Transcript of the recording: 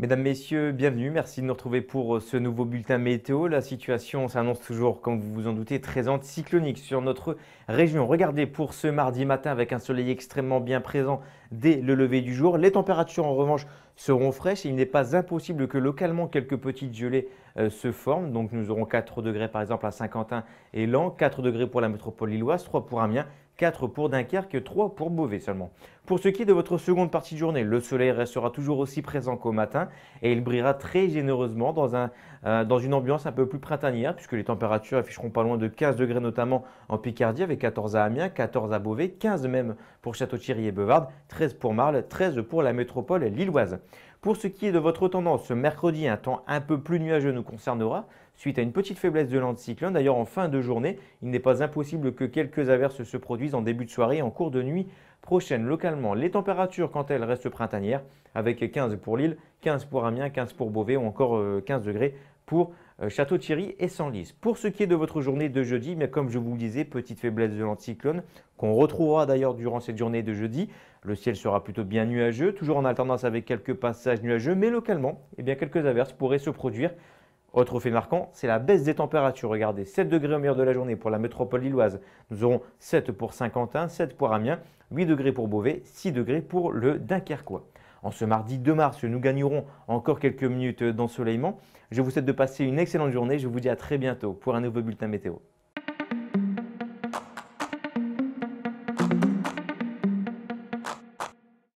Mesdames, Messieurs, bienvenue. Merci de nous retrouver pour euh, ce nouveau bulletin météo. La situation s'annonce toujours, comme vous vous en doutez, très anticyclonique sur notre région. Regardez pour ce mardi matin avec un soleil extrêmement bien présent dès le lever du jour. Les températures, en revanche, seront fraîches. Il n'est pas impossible que localement quelques petites gelées euh, se forment. Donc nous aurons 4 degrés par exemple à Saint-Quentin et Lan, 4 degrés pour la métropole lilloise, 3 pour Amiens, 4 pour Dunkerque, 3 pour Beauvais seulement. Pour ce qui est de votre seconde partie de journée, le soleil restera toujours aussi présent qu'au matin et il brillera très généreusement dans, euh, une ambiance un peu plus printanière puisque les températures afficheront pas loin de 15 degrés notamment en Picardie avec 14 à Amiens, 14 à Beauvais, 15 même pour Château-Thierry et beuvard 13 pour Marle, 13 pour la métropole lilloise. Pour ce qui est de votre tendance, ce mercredi, un temps un peu plus nuageux nous concernera suite à une petite faiblesse de l'anticyclone. D'ailleurs, en fin de journée, il n'est pas impossible que quelques averses se produisent en début de soirée et en cours de nuit prochaine localement. Les températures, quand elles, restent printanières avec 15 pour Lille, 15 pour Amiens, 15 pour Beauvais ou encore 15 euh, degrés pour euh, Château-Thierry et Senlis. Pour ce qui est de votre journée de jeudi, mais comme je vous le disais, petite faiblesse de l'anticyclone qu'on retrouvera d'ailleurs durant cette journée de jeudi. Le ciel sera plutôt bien nuageux, toujours en alternance avec quelques passages nuageux, mais localement, eh bien, quelques averses pourraient se produire autre fait marquant, c'est la baisse des températures. Regardez, 7 degrés au meilleur de la journée pour la métropole lilloise. Nous aurons 7 pour Saint-Quentin, 7 pour Amiens, 8 degrés pour Beauvais, 6 degrés pour le Dunkerquois. En ce mardi 2 mars, nous gagnerons encore quelques minutes d'ensoleillement. Je vous souhaite de passer une excellente journée. Je vous dis à très bientôt pour un nouveau bulletin météo.